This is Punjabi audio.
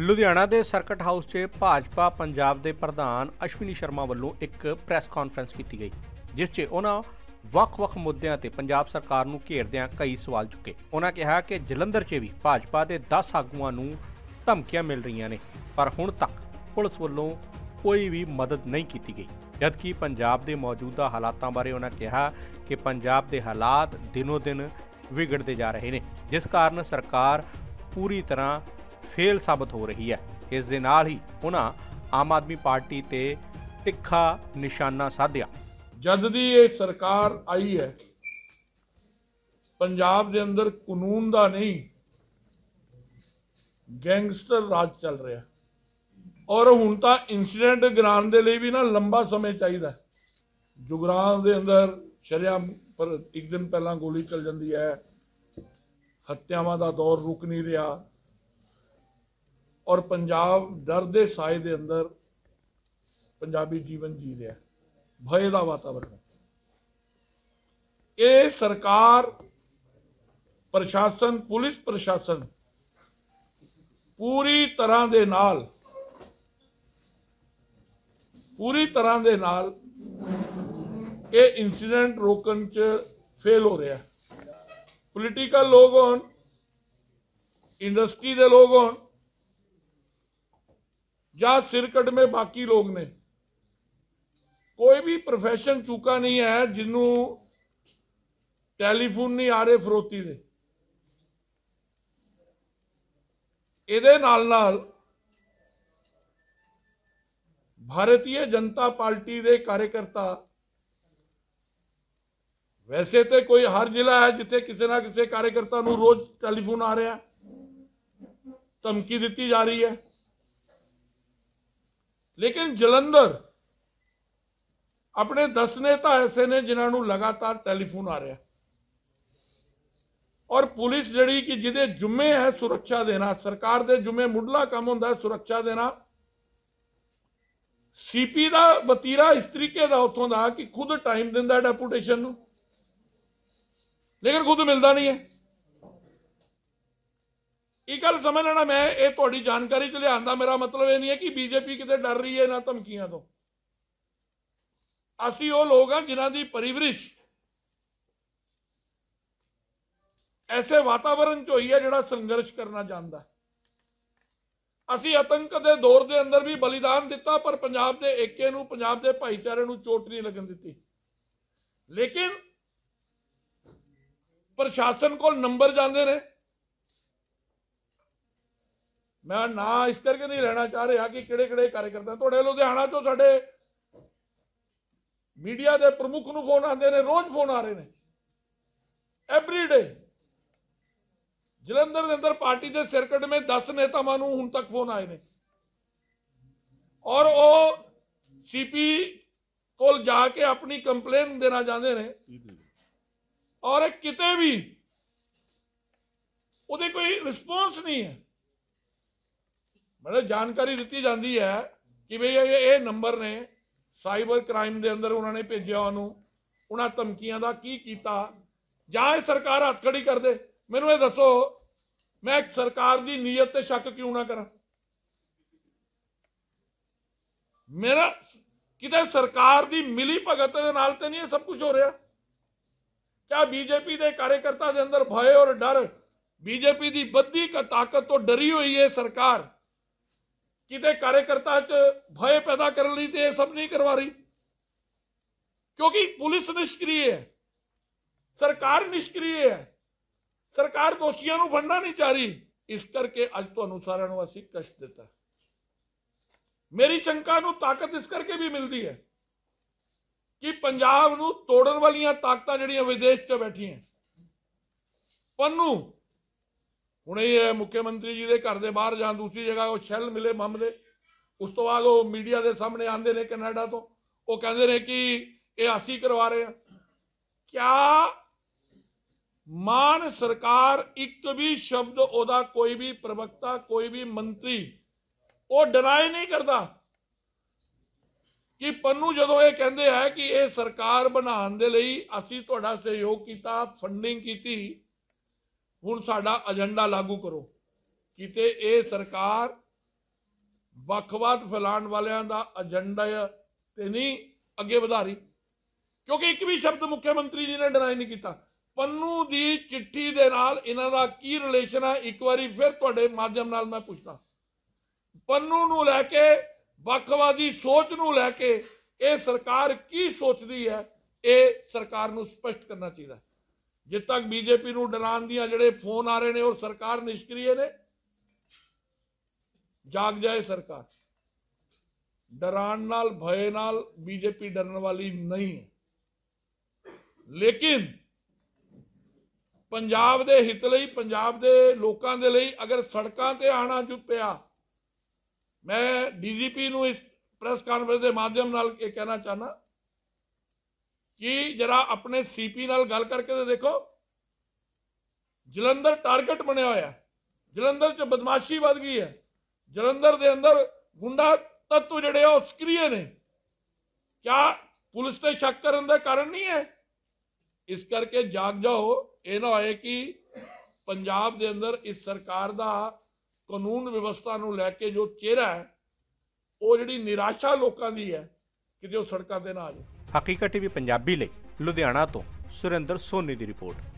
ਲੁਧਿਆਣਾ ਦੇ ਸਰਕਟ ਹਾਊਸ 'ਚ ਭਾਜਪਾ ਪੰਜਾਬ ਦੇ ਪ੍ਰਧਾਨ ਅਸ਼ਵਨੀ ਸ਼ਰਮਾ ਵੱਲੋਂ ਇੱਕ ਪ੍ਰੈਸ ਕਾਨਫਰੰਸ ਕੀਤੀ ਗਈ ਜਿਸ 'ਚ ਉਹਨਾਂ ਵੱਖ-ਵੱਖ ਮੁੱਦਿਆਂ ਤੇ ਪੰਜਾਬ ਸਰਕਾਰ ਨੂੰ ਘੇਰਦਿਆਂ ਕਈ ਸਵਾਲ ਚੁੱਕੇ ਉਹਨਾਂ ਕਿਹਾ ਕਿ ਜਲੰਧਰ 'ਚ ਵੀ ਭਾਜਪਾ ਦੇ 10 ਆਗੂਆਂ ਨੂੰ ਧਮਕੀਆਂ ਮਿਲ ਰਹੀਆਂ ਨੇ ਪਰ ਹੁਣ ਤੱਕ ਪੁਲਿਸ ਵੱਲੋਂ ਕੋਈ ਵੀ ਮਦਦ ਨਹੀਂ ਕੀਤੀ ਗਈ ਜਦਕਿ ਪੰਜਾਬ ਦੇ ਮੌਜੂਦਾ ਹਾਲਾਤਾਂ ਬਾਰੇ ਉਹਨਾਂ ਕਿਹਾ ਕਿ ਪੰਜਾਬ ਦੇ ਹਾਲਾਤ ਦਿਨੋ-ਦਿਨ ਵਿਗੜਦੇ ਜਾ ਰਹੇ ਨੇ ਜਿਸ ਕਾਰਨ ਸਰਕਾਰ ਪੂਰੀ ਤਰ੍ਹਾਂ ਫੇਲ ਸਾਬਤ ਹੋ ਰਹੀ ਹੈ ਇਸ ਦੇ ਨਾਲ ਹੀ ਉਹਨਾਂ ਆਮ ਆਦਮੀ ਪਾਰਟੀ ਤੇ ਤਿੱਖਾ ਨਿਸ਼ਾਨਾ ਸਾਧਿਆ ਜਦ ਦੀ ਇਹ ਸਰਕਾਰ ਆਈ ਹੈ ਪੰਜਾਬ ਦੇ ਅੰਦਰ ਕਾਨੂੰਨ ਦਾ ਨਹੀਂ ਗੈਂਗਸਟਰ ਰਾਜ ਚੱਲ ਰਿਹਾ ਔਰ ਹੁਣ ਤਾਂ ਇਨਸੀਡੈਂਟ ਗ੍ਰਾਂਡ ਦੇ ਲਈ ਵੀ ਨਾ ਲੰਬਾ ਸਮੇਂ ਚਾਹੀਦਾ ਜੁਗਰਾਨ ਦੇ ਅੰਦਰ ਸ਼ਰਿਆ ਪਰ ਇੱਕ ਦਿਨ ਪਹਿਲਾਂ ਗੋਲੀ ਚੱਲ ਜਾਂਦੀ ਹੈ ਹੱਤਿਆਵਾਂ ਦਾ ਦੌਰ ਰੁਕ ਨਹੀਂ ਰਿਹਾ ਔਰ ਪੰਜਾਬ ਡਰ ਦੇ ਸਾਏ ਦੇ ਅੰਦਰ ਪੰਜਾਬੀ ਜੀਵਨ ਜੀ ਰਿਹਾ ਭਏ ਦਾ ਵਾਤਾਵਰਣ ਇਹ ਸਰਕਾਰ ਪ੍ਰਸ਼ਾਸਨ ਪੁਲਿਸ ਪ੍ਰਸ਼ਾਸਨ ਪੂਰੀ ਤਰ੍ਹਾਂ ਦੇ ਨਾਲ ਪੂਰੀ ਤਰ੍ਹਾਂ ਦੇ ਨਾਲ ਇਹ ਇਨਸੀਡੈਂਟ ਰੋਕਣ ਚ ਫੇਲ ਹੋ ਰਿਹਾ ਪੋਲੀਟੀਕਲ ਲੋਕ ਹੋਣ ਇੰਡਸਟਰੀ ਦੇ ਲੋਕ ਹੋਣ ਜਾਂ सिरकट में ਬਾਕੀ लोग ਨੇ ਕੋਈ ਵੀ प्रोफेशन ਚੁਕਾ ਨਹੀਂ ਹੈ ਜਿਹਨੂੰ ਟੈਲੀਫੋਨ ਨਹੀਂ ਆ ਰਹੇ ਫਰੋਤੀ ਦੇ ਇਹਦੇ ਨਾਲ ਨਾਲ ਭਾਰਤੀ ਜਨਤਾ ਪਾਰਟੀ ਦੇ ਕਾਰਜਕਰਤਾ ਵੈਸੇ ਤੇ ਕੋਈ ਹਰ ਜ਼ਿਲ੍ਹਾ ਹੈ ਜਿੱਥੇ ਕਿਸੇ ਨਾ ਕਿਸੇ ਕਾਰਜਕਰਤਾ ਨੂੰ ਰੋਜ਼ ਟੈਲੀਫੋਨ ਆ ਰਿਹਾ ਧਮਕੀ ਦਿੱਤੀ ਜਾ ਰਹੀ ਹੈ ਲੇਕਿਨ ਜਲੰਧਰ ਆਪਣੇ ਦਸ ਨੇਤਾ ਐਸੇ ਨੇ ਜਿਨ੍ਹਾਂ ਨੂੰ ਲਗਾਤਾਰ ਟੈਲੀਫੋਨ ਆ ਰਿਹਾ ਔਰ ਪੁਲਿਸ ਜਿਹੜੀ ਕਿ ਜਿਹਦੇ ਜੁਮੇ ਹੈ ਸੁਰੱਖਿਆ ਦੇਣਾ ਸਰਕਾਰ ਦੇ ਜੁਮੇ ਮੁੱਢਲਾ ਕੰਮ ਹੁੰਦਾ ਹੈ ਸੁਰੱਖਿਆ ਦੇਣਾ ਸੀਪੀ ਦਾ ਬਤੀਰਾ ਇਸ ਤਰੀਕੇ ਦਾ ਉਥੋਂ ਦਾ ਕਿ ਖੁਦ ਟਾਈਮ ਦਿੰਦਾ ਡੈਪੂਟੇਸ਼ਨ ਨੂੰ ਲੇਕਿਨ ਖੁਦ ਮਿਲਦਾ ਨਹੀਂ ਹੈ ਇਹ ਗੱਲ ਸਮਝ ਲੈਣਾ ਮੈਂ ਇਹ ਤੁਹਾਡੀ ਜਾਣਕਾਰੀ ਚ ਲਿਆਂਦਾ ਮੇਰਾ ਮਤਲਬ ਇਹ ਨਹੀਂ ਹੈ ਕਿ ਬੀਜੇਪੀ ਕਿਤੇ ਡਰ ਰਹੀ ਹੈ ਨਾ ਧਮਕੀਆਂ ਤੋਂ ਅਸੀਂ ਉਹ ਲੋਕ ਆ ਜਿਨ੍ਹਾਂ ਦੀ ਪਰਿਵਰਿਸ਼ ਐਸੇ ਵਾਤਾਵਰਣ ਚ ਹੋਈ ਹੈ ਜਿਹੜਾ ਸੰਘਰਸ਼ ਕਰਨਾ ਜਾਂਦਾ ਅਸੀਂ ਆਤੰਕ ਦੇ ਦੌਰ ਦੇ ਅੰਦਰ ਵੀ ਬਲੀਦਾਨ ਦਿੱਤਾ ਪਰ ਪੰਜਾਬ ਦੇ ਏਕੇ ਨੂੰ ਪੰਜਾਬ ਦੇ ਭਾਈਚਾਰੇ ਨੂੰ ਚੋਟ ਨਹੀਂ ਲੱਗਣ ਦਿੱਤੀ ਲੇਕਿਨ ਪ੍ਰਸ਼ਾਸਨ ਕੋਲ ਨੰਬਰ ਜਾਂਦੇ ਨੇ ਮੈਂ ਨਾ ਇਸ ਕਰਕੇ ਨਹੀਂ ਲੈਣਾ ਚਾਹ ਰਿਹਾ ਕਿ ਕਿਹੜੇ ਕਿਹੜੇ ਕਾਰਜਕਰਤਾ ਤੁਹਾਡੇ ਲੁਧਿਆਣਾ ਤੋਂ ਸਾਡੇ ਮੀਡੀਆ ਦੇ ਪ੍ਰਮੁੱਖ ਨੂੰ ਫੋਨ ਆਉਂਦੇ ਨੇ ਰੋਜ਼ ਫੋਨ ਆ ਰਹੇ ਨੇ ਐਵਰੀ ਡੇ ਜਲੰਧਰ ਦੇ ਅੰਦਰ ਪਾਰਟੀ ਦੇ ਸਰਕਟ ਵਿੱਚ 10 ਨੇਤਾਵਾਂ ਨੂੰ ਹੁਣ ਤੱਕ ਫੋਨ ਆਏ ਨੇ ਔਰ ਉਹ ਸੀਪੀ ਕੋਲ ਜਾ ਕੇ ਆਪਣੀ ਕੰਪਲੇਨ ਦੇਣਾ ਜਾਂਦੇ ਨੇ ਔਰ ਕਿਤੇ ਵੀ ਉਹਦੇ ਕੋਈ ਰਿਸਪੌਂਸ ਨਹੀਂ ਹੈ ਮਤਲਬ ਜਾਣਕਾਰੀ ਦਿੱਤੀ ਜਾਂਦੀ ਹੈ ਕਿ ਭਈ ਇਹ ਨੰਬਰ ਨੇ ਸਾਈਬਰ ਕ੍ਰਾਈਮ ਦੇ ਅੰਦਰ ਉਹਨਾਂ ਨੇ ਭੇਜਿਆ ਉਹਨੂੰ ਉਹਨਾਂ ਧਮਕੀਆਂ ਦਾ ਕੀ ਕੀਤਾ ਜਾਂ ਇਹ ਸਰਕਾਰ ਹੱਥਕੜੀ ਕਰ ਦੇ ਮੈਨੂੰ ਇਹ ਦੱਸੋ ਮੈਂ ਸਰਕਾਰ ਦੀ ਨੀਅਤ ਤੇ ਸ਼ੱਕ ਕਿਉਂ ਨਾ ਕਰਾਂ ਮੇਰਾ ਕਿਤੇ ਸਰਕਾਰ ਦੀ ਮਿਲੀ ਭਗਤ ਦੇ ਨਾਲ ਤੇ ਨਹੀਂ ਇਹ ਸਭ ਕੁਝ ਹੋ ਰਿਹਾ ਕਿਆ ਬੀਜੇਪੀ ਦੇ ਕਾਰਜਕਰਤਾ ਦੇ ਅੰਦਰ ਭਏ ਔਰ ਡਰ ਬੀਜੇਪੀ ਦੀ ਬੱਦੀ ਕਾ ਤਾਕਤ ਤੋਂ ਡਰੀ ਹੋਈ ਹੈ ਸਰਕਾਰ ਕਿਤੇ ਕਾਰਜਕਰਤਾ 'ਚ ਭਏ ਪੈਦਾ ਕਰਨ ਲਈ ਤੇ ਇਹ ਸਭ ਨਹੀਂ ਕਰਵਾ ਰਹੀ ਕਿਉਂਕਿ ਪੁਲਿਸ ਨਿਸ਼ਕਰੀ ਹੈ ਸਰਕਾਰ ਨਿਸ਼ਕਰੀ ਹੈ ਸਰਕਾਰ ਦੋਸ਼ੀਆਂ ਨੂੰ ਫੜਨਾ ਨਹੀਂ ਚਾਹ ਰਹੀ ਇਸ ਕਰਕੇ ਅੱਜ ਤੁਹਾਨੂੰ ਸਾਰਿਆਂ ਨੂੰ ਅਸੀਂ ਕਸ਼ਟ ਦਿੱਤਾ ਮੇਰੀ ਸ਼ੰਕਾ ਨੂੰ ਤਾਕਤ ਇਸ ਕਰਕੇ ਵੀ ਮਿਲਦੀ ਹੈ ਕਿ ਪੰਜਾਬ ਨੂੰ ਤੋੜਨ ਵਾਲੀਆਂ ਤਾਕਤਾਂ ਜਿਹੜੀਆਂ ਵਿਦੇਸ਼ 'ਚ ਬੈਠੀਆਂ ਪੰਨੂ ਹੁਣ ਇਹ ਮੁੱਖ ਮੰਤਰੀ ਜੀ ਦੇ ਘਰ ਦੇ ਬਾਹਰ ਜਾਂ ਦੂਸਰੀ ਜਗ੍ਹਾ ਉਹ ਸ਼ੈਲ ਮਿਲੇ ਮੰਮ ਦੇ ਉਸ ਤੋਂ ਬਾਅਦ ਉਹ ਮੀਡੀਆ ਦੇ ਸਾਹਮਣੇ ਆਂਦੇ ਨੇ ਕੈਨੇਡਾ ਤੋਂ ਉਹ ਕਹਿੰਦੇ ਨੇ ਕਿ ਇਹ ਆਸੀ ਕਰਵਾ ਰਹੇ ਆ ਕਿਆ ਮਾਨ ਸਰਕਾਰ ਇੱਕ ਵੀ ਸ਼ਬਦ ਉਹਦਾ ਕੋਈ ਵੀ ਪ੍ਰਵਕਤਾ ਕੋਈ ਵੀ ਮੰਤਰੀ ਉਹ ਡਿਨਾਈ ਨਹੀਂ ਕਰਦਾ ਕਿ ਪੰਨੂ ਜਦੋਂ ਇਹ ਕਹਿੰਦੇ ਆ ਕਿ ਇਹ ਸਰਕਾਰ ਬਣਾਉਣ ਦੇ ਲਈ ਅਸੀਂ ਤੁਹਾਡਾ ਸਹਿਯੋਗ ਕੀਤਾ ਫੰਡਿੰਗ ਕੀਤੀ ਹੁਣ ਸਾਡਾ ਏਜੰਡਾ ਲਾਗੂ ਕਰੋ ਕਿਤੇ ਇਹ ਸਰਕਾਰ ਵੱਖਵਾਦ ਫਲਾਣ ਵਾਲਿਆਂ ਦਾ ਏਜੰਡਾ ਤੇ ਨਹੀਂ ਅੱਗੇ ਵਧਾਰੀ ਕਿਉਂਕਿ ਇੱਕ ਵੀ ਸ਼ਬਦ ਮੁੱਖ ਮੰਤਰੀ ਜੀ ਨੇ ਡਿਨਾਈ ਨਹੀਂ ਕੀਤਾ ਪੰਨੂ ਦੀ ਚਿੱਠੀ ਦੇ ਨਾਲ ਇਹਨਾਂ ਦਾ ਕੀ ਰਿਲੇਸ਼ਨ ਹੈ ਇੱਕ ਵਾਰੀ ਫਿਰ ਤੁਹਾਡੇ ਮਾਧਿਅਮ ਨਾਲ ਮੈਂ ਪੁੱਛਦਾ ਪੰਨੂ ਨੂੰ ਲੈ ਕੇ ਵੱਖਵਾਦੀ ਸੋਚ ਨੂੰ ਲੈ ਕੇ ਇਹ ਸਰਕਾਰ ਕੀ ਸੋਚਦੀ ਹੈ ਇਹ ਸਰਕਾਰ ਨੂੰ ਸਪਸ਼ਟ ਕਰਨਾ ਚਾਹੀਦਾ ਜਿੱਦ ਤੱਕ ਬੀਜੇਪੀ ਨੂੰ ਡਰਾਉਣ ਦੀਆਂ ਜਿਹੜੇ ਫੋਨ ਆ ਰਹੇ ਨੇ ਔਰ ਸਰਕਾਰ ਨਿਸ਼ਕਰੀਏ ਨੇ ਜਾਗ ਜਾਏ ਸਰਕਾਰ ਡਰਾਉਣ ਨਾਲ ਭਏ ਨਾਲ ਬੀਜੇਪੀ ਡਰਨ ਵਾਲੀ ਨਹੀਂ ਹੈ ਲੇਕਿਨ ਪੰਜਾਬ ਦੇ ਹਿੱਤ ਲਈ ਪੰਜਾਬ ਦੇ ਲੋਕਾਂ ਦੇ ਲਈ ਅਗਰ ਸੜਕਾਂ ਤੇ ਆਣਾ ਪਿਆ ਮੈਂ ਡੀਜੀਪੀ ਨੂੰ ਇਸ ਪ੍ਰੈਸ ਕਾਨਫਰੰਸ ਦੇ ਮਾਧਿਅਮ ਨਾਲ ਇਹ ਕਹਿਣਾ ਚਾਹਨਾ ਕਿ ਜਰਾ ਆਪਣੇ ਸੀਪੀ ਨਾਲ ਗੱਲ ਕਰਕੇ ਤੇ ਦੇਖੋ ਜਲੰਧਰ ਟਾਰਗੇਟ ਬਣਿਆ ਹੋਇਆ ਜਲੰਧਰ 'ਚ ਬਦਮਾਸ਼ੀ ਵੱਧ ਗਈ ਹੈ ਜਲੰਧਰ ਦੇ ਅੰਦਰ ਗੁੰਡਾ ਤੱਤੂ ਜਿਹੜੇ ਉਹ ਸਕਰੀਏ ਨੇ ਕਿਆ ਪੁਲਿਸ ਤੇ ਸ਼ੱਕ ਕਰਨ ਦਾ ਕਾਰਨ ਨਹੀਂ ਹੈ ਇਸ ਕਰਕੇ ਜਾਗ ਜਾਓ ਇਹ ਨਾ ਹੋਏ ਕਿ ਪੰਜਾਬ ਦੇ ਅੰਦਰ ਇਸ ਸਰਕਾਰ ਦਾ ਕਾਨੂੰਨ ਵਿਵਸਥਾ ਨੂੰ ਲੈ ਕੇ ਜੋ ਚਿਹਰਾ ਹੈ ਉਹ ਜਿਹੜੀ ਨਿਰਾਸ਼ਾ ਲੋਕਾਂ ਦੀ ਹੈ ਕਿਤੇ ਉਹ ਸੜਕਾਂ ਤੇ ਨਾ ਆ ਜਾਵੇ ਹਕੀਕਤ ਟੀਵੀ ਪੰਜਾਬੀ ਲਈ ਲੁਧਿਆਣਾ ਤੋਂ ਸੁਰਿੰਦਰ ਸੋਨੀ ਦੀ ਰਿਪੋਰਟ